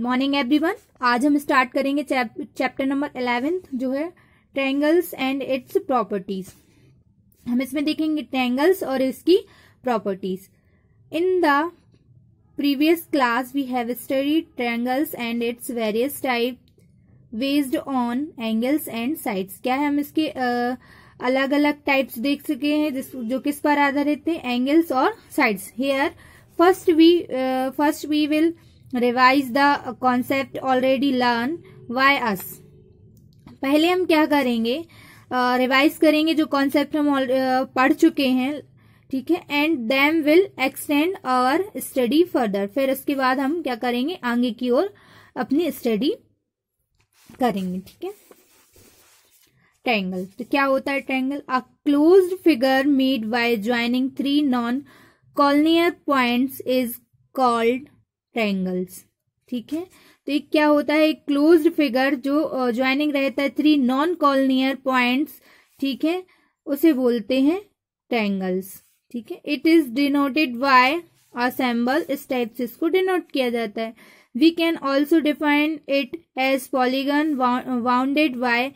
Good morning everyone आज हम start करेंगे चैप्टर नंबर इलेवेंथ जो है ट्रैंगल्स एंड इट्स प्रॉपर्टीज हम इसमें देखेंगे ट्रैंगल्स और इसकी properties in the previous class we have study triangles and its various type based on angles and sides क्या है हम इसके uh, अलग अलग टाइप्स देख सके हैं जिस जो किस पर आधारित थे एंगल्स और sides here first we first we will revise the concept already learn by us पहले हम क्या करेंगे रिवाइज uh, करेंगे जो कॉन्सेप्ट हम uh, पढ़ चुके हैं ठीक है and them will extend our study further फिर उसके बाद हम क्या करेंगे आगे की ओर अपनी स्टडी करेंगे ठीक है ट्रैंगल तो क्या होता है triangle a close figure made by joining three non collinear points is called triangles ठीक है तो एक क्या होता है एक क्लोज फिगर जो ज्वाइनिंग रहता है थ्री नॉन कॉलनियर पॉइंट्स ठीक है उसे बोलते हैं ट्रैंगल्स ठीक है it is denoted by a symbol इस टाइप से इसको डिनोट किया जाता है we can also define it as polygon bounded by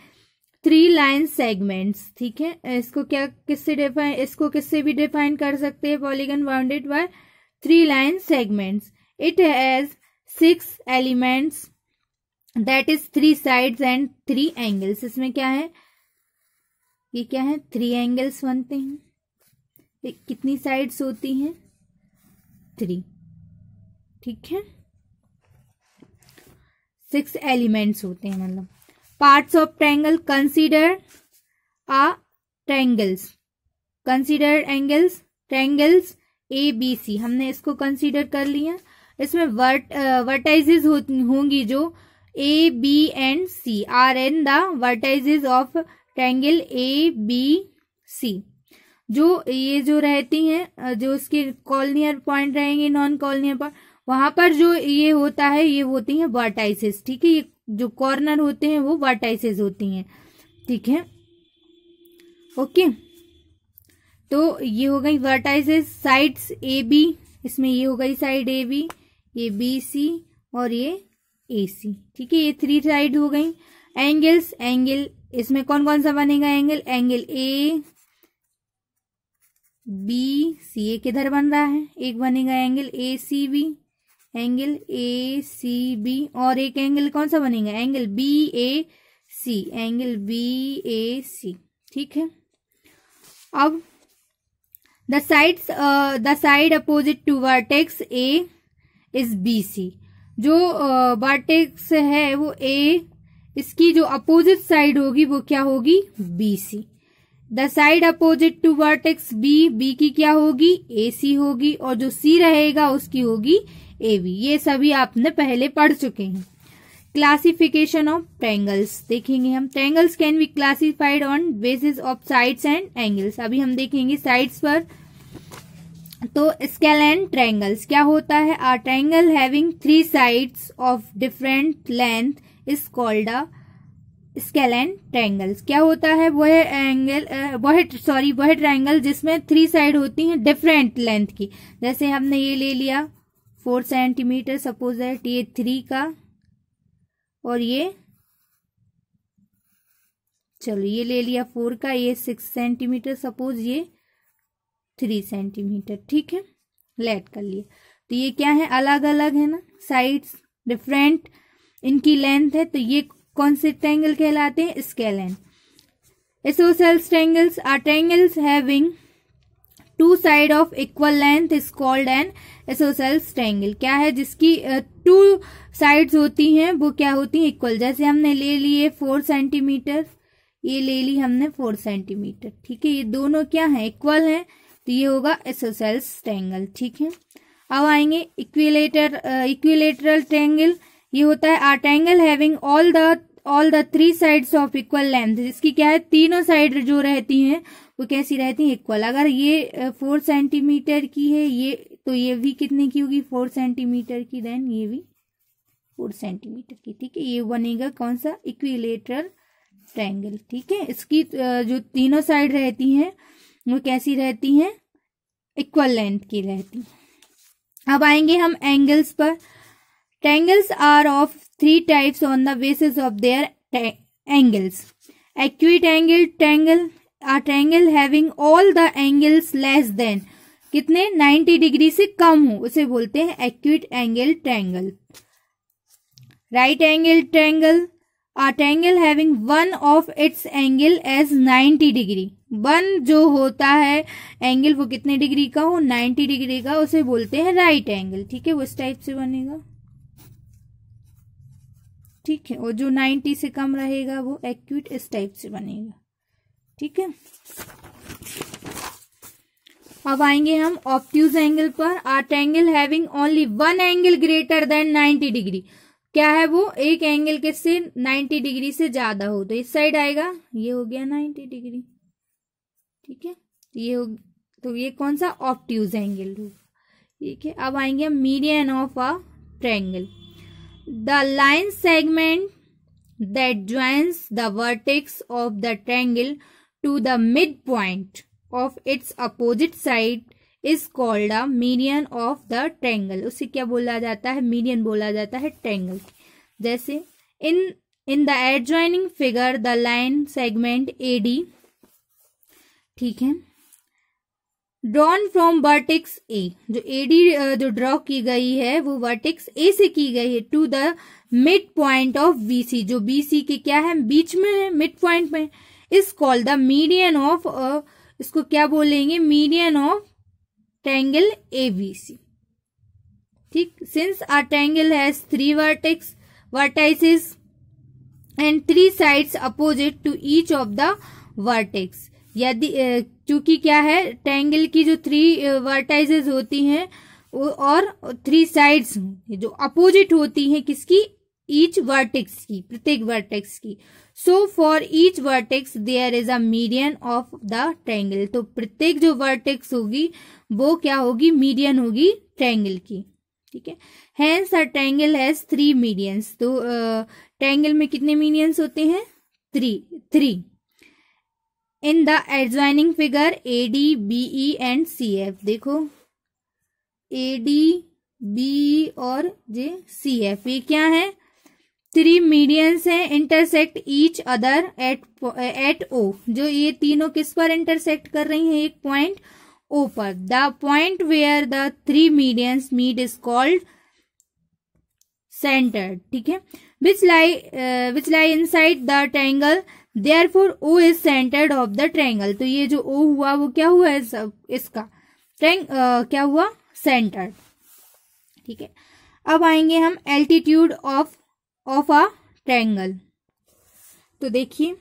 three line segments ठीक है इसको क्या किससे डिफाइन इसको किससे भी डिफाइन कर सकते हैं polygon bounded by three line segments it has six elements that is three sides and three angles इसमें क्या है ये क्या है थ्री एंगल्स बनते हैं कितनी साइड्स होती हैं थ्री ठीक है सिक्स एलिमेंट्स होते हैं मतलब parts of triangle consider a triangles consider angles triangles A B C हमने इसको कंसीडर कर लिया इसमें वर्ट वर्टाइजेज होंगी जो A B and C are and the vertices of triangle A B C जो ये जो रहती हैं जो उसके कॉलनियर पॉइंट रहेंगे नॉन कॉलनियर पॉइंट वहां पर जो ये होता है ये होती हैं वर्टाइसिस ठीक है ये जो कॉर्नर होते हैं वो वर्टाइसिस होती हैं ठीक है ओके तो ये हो गई वर्टाइसिस साइड्स ए बी इसमें ये हो गई साइड ए बी ये बी सी और ये ए सी ठीक है ये थ्री साइड हो गई एंगल्स एंगल इसमें कौन कौन सा बनेगा angle angle A B C A किधर बन रहा है एक बनेगा angle A C B angle A C B और एक एंगल कौन सा बनेगा angle B A C angle B A C ठीक है अब the sides the side opposite to vertex A is B C जो बार्टेक्स है वो ए इसकी जो अपोजिट साइड होगी वो क्या होगी B C the side opposite to vertex B B की क्या होगी ए सी होगी और जो सी रहेगा उसकी होगी ए बी ये सभी आपने पहले पढ़ चुके हैं क्लासिफिकेशन ऑफ ट्रेंगल्स देखेंगे हम triangles can be classified on basis of sides and angles अभी हम देखेंगे साइड्स पर तो स्केलेन ट्रायंगल्स क्या होता है a triangle having three sides of different length is called a scalene triangles क्या होता है वह एंगल वह सॉरी वह ट्रायंगल जिसमें थ्री साइड होती हैं डिफरेंट लेंथ की जैसे हमने ये ले लिया फोर सेंटीमीटर सपोज दैट ये थ्री का और ये चलो ये ले लिया फोर का ये सिक्स सेंटीमीटर सपोज ये थ्री सेंटीमीटर ठीक है लेट कर लिए तो ये क्या है अलग अलग है ना साइड्स डिफरेंट इनकी लेंथ है तो ये कौन से ट्रैंगल कहलाते हैं scalene isosceles triangles are triangles having two side of equal length is called an isosceles triangle क्या है जिसकी टू uh, साइड्स होती हैं वो क्या होती हैं इक्वल जैसे हमने ले लिए फोर सेंटीमीटर ये ले ली हमने फोर सेंटीमीटर ठीक है ये दोनों क्या है इक्वल है तो ये होगा एसोसेल्स ट्रैंगल ठीक है अब आएंगे इक्विलेटर इक्विलेटरल ट्रैंगल ये होता है are triangle having all the all the three sides of equal length जिसकी क्या है तीनों साइड जो रहती हैं वो कैसी रहती हैं इक्वल अगर ये फोर सेंटीमीटर की है ये तो ये भी कितने की होगी फोर सेंटीमीटर की देन ये भी फोर सेंटीमीटर की ठीक है ये बनेगा कौन सा इक्विलेटरल ट्रैंगल ठीक है इसकी जो तीनों साइड रहती हैं वो कैसी रहती हैं इक्वल लेंथ की रहती हैं अब आएंगे हम एंगल्स पर triangles are of three types on the basis of their angles acute angle triangle are triangle having all the angles less than कितने 90 डिग्री से कम हो उसे बोलते हैं acute angle triangle right angle triangle a rectangle having one of its angle as 90 degree one जो होता है एंगल वो कितने डिग्री का हो 90 डिग्री का उसे बोलते हैं राइट एंगल ठीक है वो इस टाइप से बनेगा ठीक है और जो 90 से कम रहेगा वो एक्यूट इस टाइप से बनेगा ठीक है अब आएंगे हम ऑप्ट्यूज एंगल पर triangle having only one angle greater than 90 degree क्या है वो एक एंगल के से 90 डिग्री से ज्यादा हो तो इस साइड आएगा ये हो गया 90 डिग्री ठीक है ये हो तो ये कौन सा ऑप्ट्यूज एंगल होगा ठीक है अब आएंगे median of a triangle the line segment that joins the vertex of the triangle to the mid point of its opposite side is called a median of the triangle उसे क्या बोला जाता है मीडियन बोला जाता है ट्रैंगल जैसे in in the adjoining figure the line segment A D ठीक है ड्रॉन फ्रॉम वर्टिक्स ए जो एडी जो ड्रॉ की गई है वो वर्टिक्स ए से की गई है to the mid point of B C जो बी सी के क्या है बीच में है मिड पॉइंट में is called the median of इसको क्या बोलेंगे median of triangle A B C ठीक since a triangle has three vertex vertices and three sides opposite to each of the vertex यदि क्योंकि क्या है ट्रैंगल की जो थ्री वर्टाइजेस होती हैं और थ्री साइड्स जो अपोजिट होती हैं किसकी ईच वर्टेक्स की प्रत्येक वर्टेक्स की so for each vertex there is a median of the triangle तो प्रत्येक जो वर्टेक्स होगी वो क्या होगी मीडियन होगी ट्रैंगल की ठीक है हैंस तो, a triangle has three medians तो ट्रैंगल uh, में कितने मीडियंस होते हैं three three in the adjoining figure A D B E and C F देखो ए डी बी और जे सी एफ ये क्या है थ्री मीडियंस हैं intersect each other at at O जो ये तीनों किस पर इंटरसेक्ट कर रही हैं एक पॉइंट ओ पर the point where the three medians meet is called centre ठीक है which lie which lie inside the triangle therefore O is centroid of the triangle तो ये जो ओ हुआ वो क्या हुआ इस, इसका ट्रैंग uh, क्या हुआ सेंटर्ड ठीक है अब आएंगे हम altitude of of a triangle तो देखिए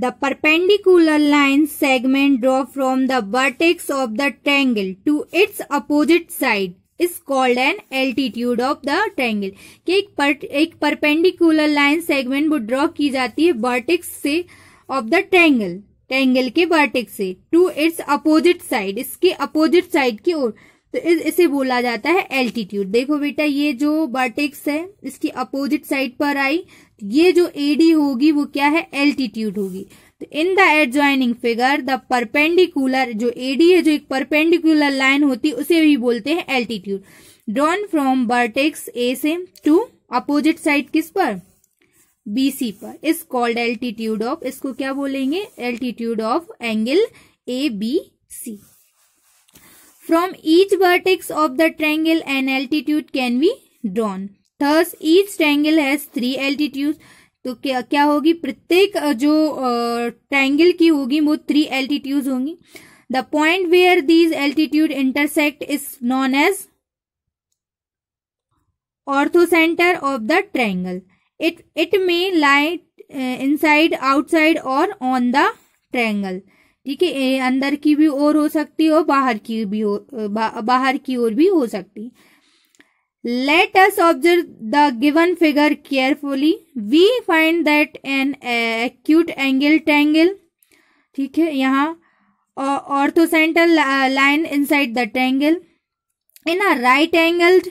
the perpendicular line segment draw from the vertex of the triangle to its opposite side is called an altitude of the triangle कि एक पर, एक परपेंडिकुलर लाइन सेगमेंट वो ड्रॉ की जाती है वर्टेक्स से ऑफ द ट्रैंगल ट्रैंगल के वर्टेक्स से टू इट्स अपोजिट साइड इसके अपोजिट साइड की ओर तो इसे बोला जाता है एल्टीट्यूड देखो बेटा ये जो बर्टिक्स है इसकी अपोजिट साइड पर आई तो ये जो एडी होगी वो क्या है एल्टीट्यूड होगी तो in the adjoining figure the perpendicular जो एडी है जो एक परपेंडिकुलर लाइन होती है उसे भी बोलते हैं altitude drawn from vertex A से टू अपोजिट साइड किस पर बीसी पर इस कॉल्ड एल्टीट्यूड ऑफ इसको क्या बोलेंगे altitude of angle A B C from each vertex of the triangle an altitude can be drawn thus each triangle has three altitudes तो क्या क्या होगी प्रत्येक जो ट्रायंगल की होगी वो थ्री एल्टीट्यूड होंगी the point where these altitude intersect is known as orthocentre of the triangle it it may lie inside outside और ऑन द ट्रैंगल ठीक है अंदर की भी ओर हो सकती और बाहर की भी हो बा, बाहर की ओर भी हो सकती let us observe the given figure carefully we find that an acute angle tangle ठीक है यहाँ orthocentre line inside the triangle in a right angled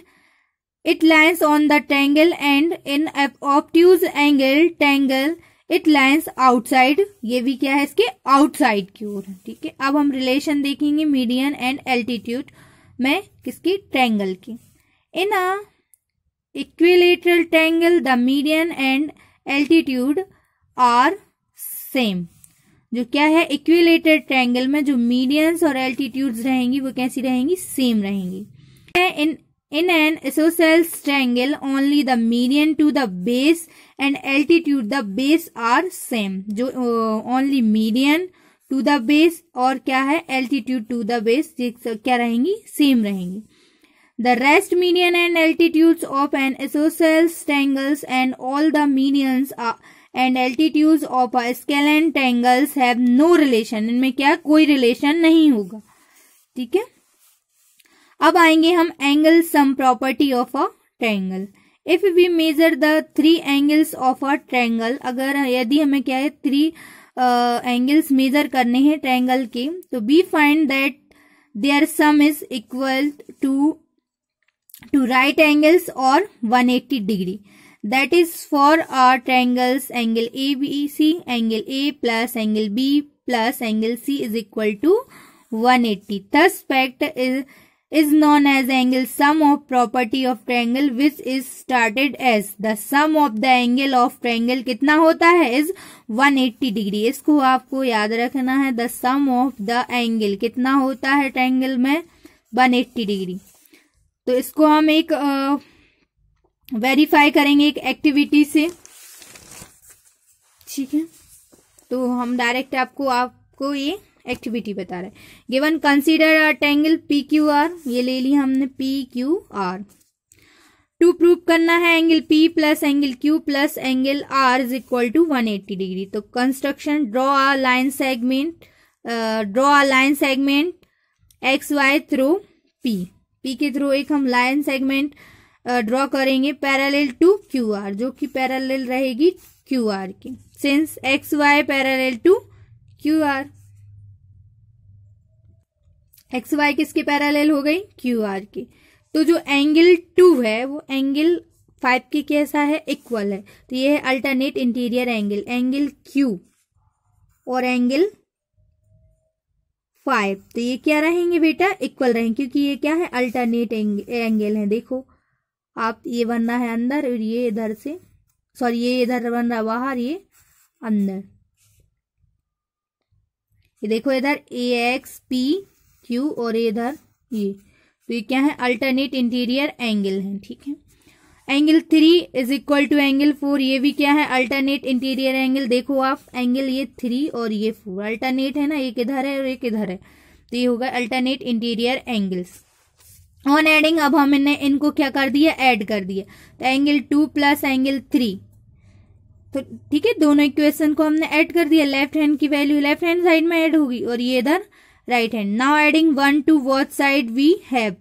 it lines on the triangle and in obtuse angle triangle it lines outside ये भी क्या है इसके outside की ओर ठीक है अब हम रिलेशन देखेंगे मीडियन एंड एल्टीट्यूड में किसकी ट्रैंगल की in a equilateral triangle the median and altitude are same जो क्या है इक्विलेटर ट्रैंगल में जो मीडियंस और एल्टीट्यूड्स रहेंगी वो कैसी रहेंगी सेम रहेंगी in in an isosceles triangle, only the median to the base and altitude the base are same जो only median to the base और क्या है एल्टीट्यूड टू द बेस क्या रहेंगी सेम रहेंगी the rest median and altitude of an isosceles triangles and all the medians and altitude of a scalene triangles have no relation इनमें क्या कोई relation नहीं होगा ठीक है अब आएंगे हम angle sum property of a triangle if we measure the three angles of a triangle अगर यदि हमें क्या है थ्री एंगल्स मेजर करने हैं ट्रैंगल के to be found that their sum is equal to two right angles और 180 degree that is our triangles angle A B C angle A plus angle B plus angle C is equal to one 180 this fact is is known as angle sum of property of triangle which is started as the sum of the angle of triangle कितना होता है is 180 degree इसको आपको याद रखना है the sum of the angle कितना होता है ट्रैंगल में वन एट्टी डिग्री तो इसको हम एक वेरीफाई करेंगे एक एक्टिविटी से ठीक है तो हम डायरेक्ट आपको आपको ये एक्टिविटी बता रहा है given consider a triangle P Q R ये ले ली हमने P Q R to prove करना है angle P plus angle Q plus angle R is equal to one eighty degree तो construction draw a line segment draw a line segment X Y through P P के through एक हम line segment draw करेंगे parallel to Q R जो कि parallel रहेगी Q R की since X Y parallel to Q R X Y किसके parallel हो गई क्यू आर की तो जो एंगल टू है वो एंगल फाइव के कैसा है इक्वल है तो ये है alternate interior angle angle Q और एंगल फाइव तो ये क्या रहेंगे बेटा इक्वल रहेंगे क्योंकि ये क्या है अल्टरनेट एंगल है देखो आप ये बन रहा है अंदर और ये इधर से सॉरी ये इधर बन रहा बाहर ये अंदर ये देखो इधर ए एक्स पी क्यू और ये इधर ये e. तो ये क्या है अल्टरनेट इंटीरियर एंगल है ठीक है angle three is equal to angle four ये भी क्या है अल्टरनेट इंटीरियर एंगल देखो आप एंगल ये थ्री और ये फोर अल्टरनेट है ना एक इधर है और एक इधर है तो ये होगा alternate interior angles on adding अब हमने इनको क्या कर दिया ऐड कर दिया तो angle two plus angle three तो ठीक है दोनों इक्वेशन को हमने ऐड कर दिया लेफ्ट हैंड की वैल्यू लेफ्ट हैंड साइड में ऐड होगी और ये इधर right hand now adding one two worth side we have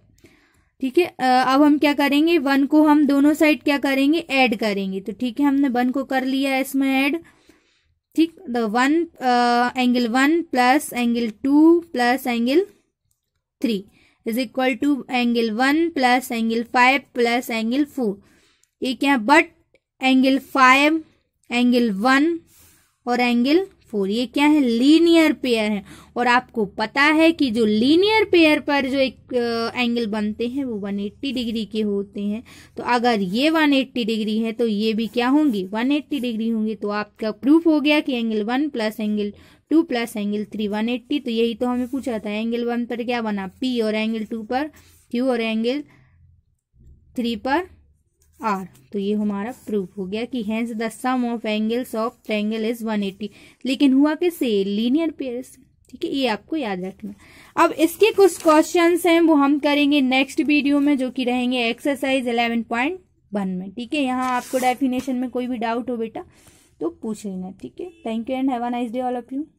ठीक है अब हम क्या करेंगे वन को हम दोनों साइड क्या करेंगे ऐड करेंगे तो ठीक है हमने वन को कर लिया है इसमें ऐड ठीक the one angle one plus angle two plus angle three is equal to angle one plus angle five plus angle four ये क्या but angle five angle one और एंगल फोर ये क्या है लीनियर पेयर है और आपको पता है कि जो लीनियर पेयर पर जो एक एंगल बनते हैं वो 180 डिग्री के होते हैं तो अगर ये 180 डिग्री है तो ये भी क्या होंगी 180 डिग्री होंगी तो आपका प्रूफ हो गया कि angle one plus angle two plus angle three one eighty तो यही तो हमें पूछा था एंगल वन पर क्या बना पी और एंगल टू पर क्यू और एंगल थ्री पर आर तो ये हमारा प्रूफ हो गया कि hence the sum of angles of triangle is 180 लेकिन हुआ कैसे लीनियर पेयर ठीक है ये आपको याद रखना अब इसके कुछ क्वेश्चंस हैं वो हम करेंगे नेक्स्ट वीडियो में जो कि रहेंगे एक्सरसाइज 11.1 में ठीक है यहाँ आपको डेफिनेशन में कोई भी डाउट हो बेटा तो पूछ लेना ठीक है thank you and have a nice day all of you